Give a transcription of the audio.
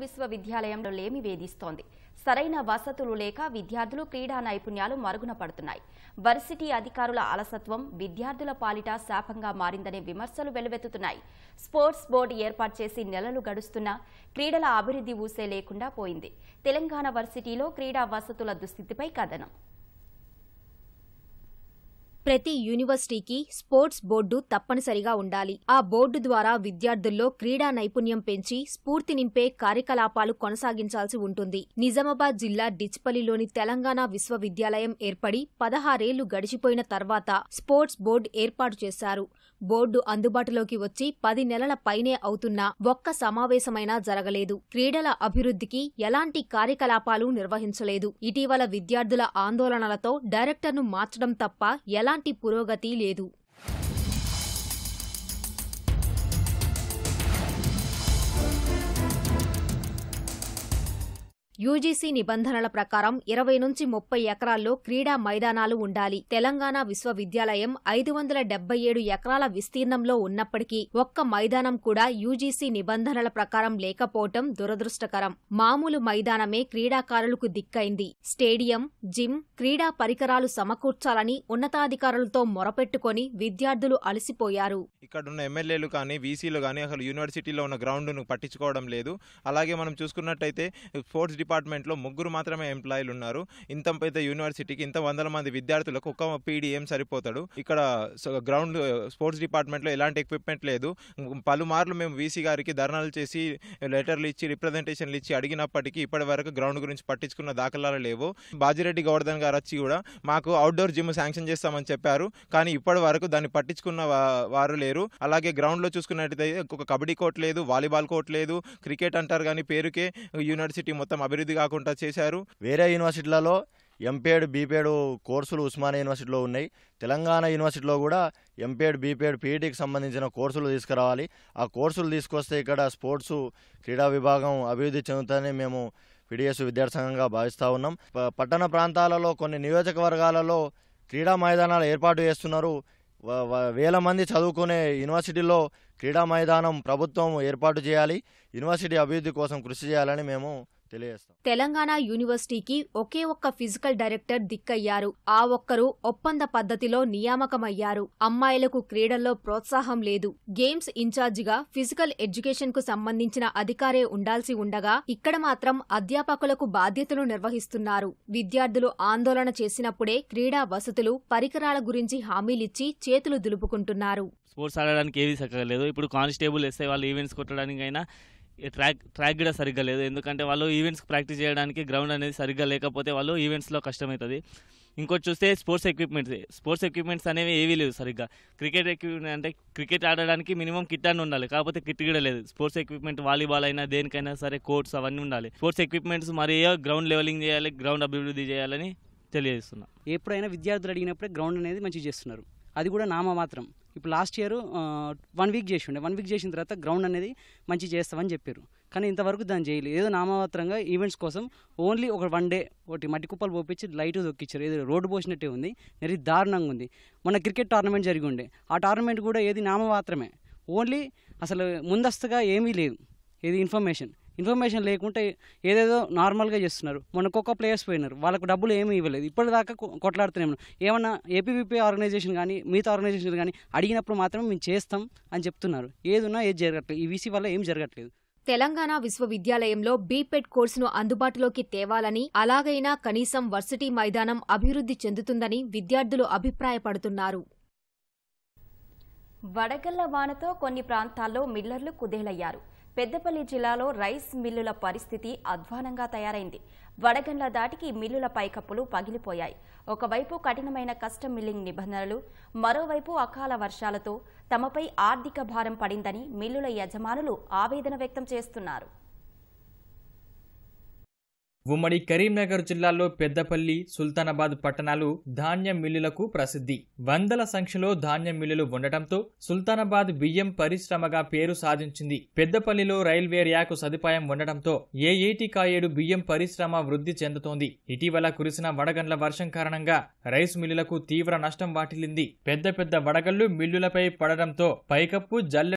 విశ్వవిద్యాలయంలో లేమి వేధిస్తోంది సరైన వసతులు లేక విద్యార్థులు క్రీడా నైపుణ్యాలు మరుగున పడుతున్నాయి వర్సిటీ అధికారుల అలసత్వం విద్యార్థుల పాలిట శాపంగా మారిందనే విమర్శలు వెలువెత్తుతున్నాయి స్పోర్ట్స్ బోర్డు ఏర్పాటు చేసి నెలలు గడుస్తున్నా క్రీడల అభివృద్ధి ఊసే లేకుండా పోయింది తెలంగాణ వర్సిటీలో క్రీడా వసతుల దుస్థితిపై కథనం ప్రతి యూనివర్సిటీకి స్పోర్ట్స్ బోర్డు తప్పనిసరిగా ఉండాలి ఆ బోర్డు ద్వారా విద్యార్థుల్లో క్రీడా నైపుణ్యం పెంచి స్ఫూర్తి నింపే కార్యకలాపాలు కొనసాగించాల్సి ఉంటుంది నిజామాబాద్ జిల్లా డిచ్పల్లిలోని తెలంగాణ విశ్వవిద్యాలయం ఏర్పడి పదహారేళ్లు గడిచిపోయిన తర్వాత స్పోర్ట్స్ బోర్డు ఏర్పాటు చేశారు బోర్డు అందుబాటులోకి వచ్చి పది నెలల పైనే అవుతున్నా ఒక్క సమావేశమైనా జరగలేదు క్రీడల అభివృద్ధికి ఎలాంటి కార్యకలాపాలు నిర్వహించలేదు ఇటీవల విద్యార్థుల ఆందోళనలతో డైరెక్టర్ను మార్చడం తప్ప ఎలా ఎలాంటి పురోగతి లేదు యూజీసీ నిబంధనల ప్రకారం ఇరవై నుంచి ముప్పై ఎకరాల్లో క్రీడా మైదానాలు ఉండాలి తెలంగాణ విశ్వవిద్యాలయం ఐదు వందల డెబ్బై ఏడు ఎకరాల విస్తీర్ణంలో ఉన్నప్పటికీ ఒక్క మైదానం కూడా యూజీసీ నిబంధనల ప్రకారం లేకపోవటం దురదృష్టకరం మామూలు మైదానమే క్రీడాకారులకు దిక్కైంది స్టేడియం జిమ్ క్రీడా పరికరాలు సమకూర్చాలని ఉన్నతాధికారులతో మొరపెట్టుకుని విద్యార్థులు అలసిపోయారు ఇక్కడ ఉన్న ఎమ్మెల్యేలు కానీ బీసీలు కానీ అసలు యూనివర్సిటీలో ఉన్న గ్రౌండ్ను పట్టించుకోవడం లేదు అలాగే మనం చూసుకున్నట్టయితే స్పోర్ట్స్ డిపార్ట్మెంట్లో ముగ్గురు మాత్రమే ఎంప్లాయీలు ఉన్నారు ఇంత పెద్ద యూనివర్సిటీకి ఇంత వందల మంది విద్యార్థులకు ఒక్క పీడీ ఏం సరిపోతాడు ఇక్కడ గ్రౌండ్ స్పోర్ట్స్ డిపార్ట్మెంట్లో ఎలాంటి ఎక్విప్మెంట్ లేదు పలుమార్లు మేము వీసీ గారికి ధర్నాలు చేసి లెటర్లు ఇచ్చి రిప్రజెంటేషన్లు ఇచ్చి అడిగినప్పటికీ ఇప్పటి వరకు గ్రౌండ్ గురించి పట్టించుకున్న దాఖలాలు లేవు బాజిరెడ్డి గౌవర్ధన్ గారు వచ్చి కూడా మాకు అవుట్డోర్ జిమ్ శాంక్షన్ చేస్తామని చెప్పారు కానీ ఇప్పటి వరకు దాన్ని పట్టించుకున్న వారు లేరు అలాగే గ్రౌండ్లో చూసుకున్నట్టయితే ఒక కబడ్డీ కోర్ట్ లేదు వాలీబాల్ కోర్ట్ లేదు క్రికెట్ అంటారు కానీ పేరుకే యూనివర్సిటీ మొత్తం అభివృద్ధి అభివృద్ధి కాకుండా చేశారు వేరే యూనివర్సిటీలలో ఎంపేడ్ బీపేడ్ కోర్సులు ఉస్మానియా యూనివర్సిటీలో ఉన్నాయి తెలంగాణ యూనివర్సిటీలో కూడా ఎంపేడ్ బీపేడ్ పీఈటీకి సంబంధించిన కోర్సులు తీసుకురావాలి ఆ కోర్సులు తీసుకొస్తే ఇక్కడ స్పోర్ట్స్ క్రీడా విభాగం అభివృద్ధి చెందుతుందని మేము పిడిఎస్ విద్యార్థి సంఘంగా భావిస్తూ ఉన్నాం పట్టణ ప్రాంతాలలో కొన్ని నియోజకవర్గాలలో క్రీడా మైదానాలు ఏర్పాటు చేస్తున్నారు వేల మంది చదువుకునే యూనివర్సిటీలో క్రీడా మైదానం ప్రభుత్వం ఏర్పాటు చేయాలి యూనివర్సిటీ అభివృద్ధి కోసం కృషి చేయాలని మేము తెలంగాణ యూనివర్సిటీకి ఒకే ఒక్క ఫిజికల్ డైరెక్టర్ దిక్కయ్యారు ఆ ఒక్కరు ఒప్పంద పద్ధతిలో నియామకమయ్యారు అమ్మాయిలకు క్రీడల్లో ప్రోత్సాహం లేదు గేమ్స్ ఇన్ఛార్జిగా ఫిజికల్ ఎడ్యుకేషన్ కు సంబంధించిన అధికారే ఉండాల్సి ఉండగా ఇక్కడ మాత్రం అధ్యాపకులకు బాధ్యతలు నిర్వహిస్తున్నారు విద్యార్థులు ఆందోళన చేసినప్పుడే క్రీడా వసతులు పరికరాల గురించి హామీలిచ్చి చేతులు దులుపుకుంటున్నారు స్పోర్ట్స్ ఆడడానికి ఏది సక్కలేదు ఇప్పుడు కానిస్టేబుల్ ఎస్ఐ వాళ్ళు ఈవెంట్స్ కొట్టడానికైనా ట్రాక్ ట్రాక్ కూడా సరిగ్గా లేదు ఎందుకంటే వాళ్ళు ఈవెంట్స్ ప్రాక్టీస్ చేయడానికి గ్రౌండ్ అనేది సరిగ్గా లేకపోతే వాళ్ళు ఈవెంట్స్లో కష్టమవుతుంది ఇంకోటి చూస్తే స్పోర్ట్స్ ఎక్విప్మెంట్స్ స్పోర్ట్స్ ఎక్విప్మెంట్స్ అనేవి ఏవీ లేవు సరిగ్గా క్రికెట్ ఎక్విప్మెంట్ అంటే క్రికెట్ ఆడడానికి మినిమం కిట్ అని ఉండాలి కాకపోతే కిట్ కూడా లేదు స్పోర్ట్స్ ఎక్విప్మెంట్ వాలీబాల్ అయినా దేనికైనా సరే కోర్ట్స్ అవన్నీ ఉండాలి స్పోర్ట్స్ ఎక్విప్మెంట్స్ మరి గ్రౌండ్ లెవెలింగ్ చేయాలి గ్రౌండ్ అభివృద్ధి చేయాలని తెలియజేస్తున్నాను ఎప్పుడైనా విద్యార్థులు అడిగినప్పుడే గ్రౌండ్ అనేది మంచిగా చేస్తున్నారు అది కూడా నామ మాత్రం ఇప్పుడు లాస్ట్ ఇయర్ వన్ వీక్ చేసి ఉండే వన్ వీక్ చేసిన తర్వాత గ్రౌండ్ అనేది మంచి చేస్తామని చెప్పారు కానీ ఇంతవరకు దాన్ని చేయలేదు ఏదో నామమాత్రంగా ఈవెంట్స్ కోసం ఓన్లీ ఒక వన్ డే ఒకటి మట్టి కుప్పలు పోపించి లైట్ దొక్కిచ్చారు ఏదో రోడ్డు పోసినట్టే ఉంది మరి దారుణంగా ఉంది మన క్రికెట్ టోర్నమెంట్ జరిగి ఉండే ఆ టోర్నమెంట్ కూడా ఏది నామమాత్రమే ఓన్లీ అసలు ముందస్తుగా ఏమీ లేదు ఏది ఇన్ఫర్మేషన్ ఇన్ఫర్మేషన్ లేకుంటే ఏదేదో నార్మల్గా చేస్తున్నారు ఒక్కొక్క ప్లేయర్స్ పోయినారు వాళ్ళకు డబ్బులు ఏమీ ఇవ్వలేదు ఇప్పటిదాకా కొట్లాడుతూనే ఉన్నాం ఏమన్నా ఏపీపీపీ ఆర్గనైజేషన్ కానీ మిగతా ఆర్గనైజేషన్ కానీ అడిగినప్పుడు మాత్రమే మేము చేస్తాం అని చెప్తున్నారు ఏదున్నా ఏది జరగట్లేదు ఈ వీసీ వల్ల ఏం జరగట్లేదు తెలంగాణ విశ్వవిద్యాలయంలో బీపెట్ కోర్సును అందుబాటులోకి తేవాలని అలాగైనా కనీసం వర్సిటీ మైదానం అభివృద్ధి చెందుతుందని విద్యార్థులు అభిప్రాయపడుతున్నారు వడగళ్ల వానతో కొన్ని ప్రాంతాల్లో మిల్లర్లు కుదేలయ్యారు పెద్దపల్లి జిల్లాలో రైస్ మిల్లుల పరిస్థితి అధ్వానంగా తయారైంది వడగండ్ల దాటికి మిల్లుల పైకప్పులు పగిలిపోయాయి ఒకవైపు కఠినమైన కస్టమ్ మిల్లింగ్ నిబంధనలు మరోవైపు అకాల వర్షాలతో తమపై ఆర్థిక భారం పడిందని మిల్లుల యజమానులు ఆవేదన వ్యక్తం చేస్తున్నారు ఉమ్మడి కరీంనగర్ జిల్లాలో పెద్దపల్లి సుల్తానాబాద్ పట్టణాలు ధాన్యం మిల్లులకు ప్రసిద్ధి వందల సంఖ్యలో ధాన్యం మిల్లులు ఉండటంతో సుల్తానాబాద్ బియ్యం పరిశ్రమగా పేరు సాధించింది పెద్దపల్లిలో రైల్వే ర్యాకు సదుపాయం ఉండటంతో ఏ ఏటి కాయేడు బియ్యం పరిశ్రమ వృద్ధి చెందుతోంది ఇటీవల కురిసిన వడగండ్ల వర్షం కారణంగా రైస్ మిల్లులకు తీవ్ర నష్టం వాటిల్లింది పెద్ద పెద్ద వడగళ్లు మిల్లులపై పడడంతో పైకప్పు జల్లె